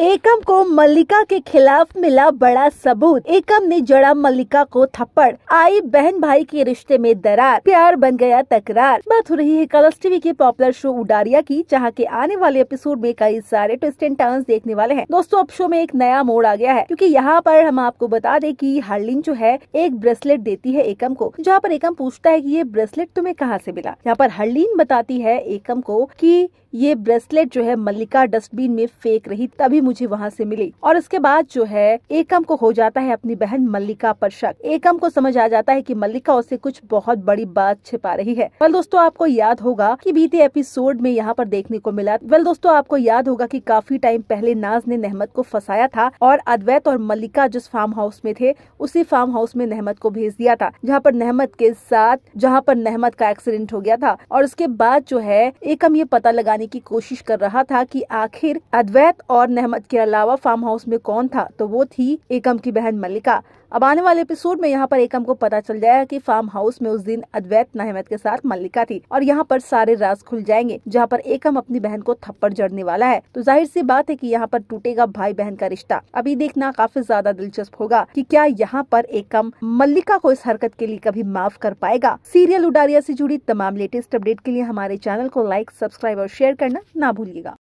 एकम को मल्लिका के खिलाफ मिला बड़ा सबूत एकम ने जड़ा मल्लिका को थप्पड़ आई बहन भाई के रिश्ते में दरार प्यार बन गया तकरार बात हो रही है कलर्स टीवी के पॉपुलर शो उडारिया की जहां के आने वाले एपिसोड में कई सारे ट्विस्ट एंड टर्न देखने वाले हैं दोस्तों अब शो में एक नया मोड़ आ गया है क्यूँकी यहाँ पर हम आपको बता दे की हरलिन जो है एक ब्रेसलेट देती है एकम को जहाँ पर एकम पूछता है की ये ब्रेसलेट तुम्हें कहाँ ऐसी मिला यहाँ पर हरलिन बताती है एकम को की ये ब्रेसलेट जो है मल्लिका डस्टबिन में फेंक रही तभी मुझे वहाँ से मिली और उसके बाद जो है एकम को हो जाता है अपनी बहन मल्लिका पर शक एकम को समझ आ जाता है कि मल्लिका उसे कुछ बहुत बड़ी बात छिपा रही है वेल दोस्तों आपको याद होगा कि बीते एपिसोड में यहाँ पर देखने को मिला वेल दोस्तों आपको याद होगा की काफी टाइम पहले नाज ने नहमत को फसाया था और अद्वैत और मल्लिका जिस फार्म हाउस में थे उसी फार्म हाउस में नहमत को भेज दिया था जहाँ पर नहमत के साथ जहाँ पर नहमत का एक्सीडेंट हो गया था और उसके बाद जो है एकम ये पता लगाने बताने की कोशिश कर रहा था कि आखिर अद्वैत और नहमत के अलावा फार्म हाउस में कौन था तो वो थी एकम की बहन मल्लिका अब आने वाले एपिसोड में यहाँ पर एकम को पता चल जाएगा कि फार्म हाउस में उस दिन अद्वैत नहमत के साथ मल्लिका थी और यहाँ पर सारे राज खुल जाएंगे जहाँ पर एकम अपनी बहन को थप्पड़ जड़ने वाला है तो जाहिर सी बात है की यहाँ पर टूटेगा भाई बहन का रिश्ता अभी देखना काफी ज्यादा दिलचस्प होगा की क्या यहाँ पर एकम मल्लिका को इस हरकत के लिए कभी माफ कर पाएगा सीरियल उडारिया ऐसी जुड़ी तमाम लेटेस्ट अपडेट के लिए हमारे चैनल को लाइक सब्सक्राइब और शेयर करना ना भूलिएगा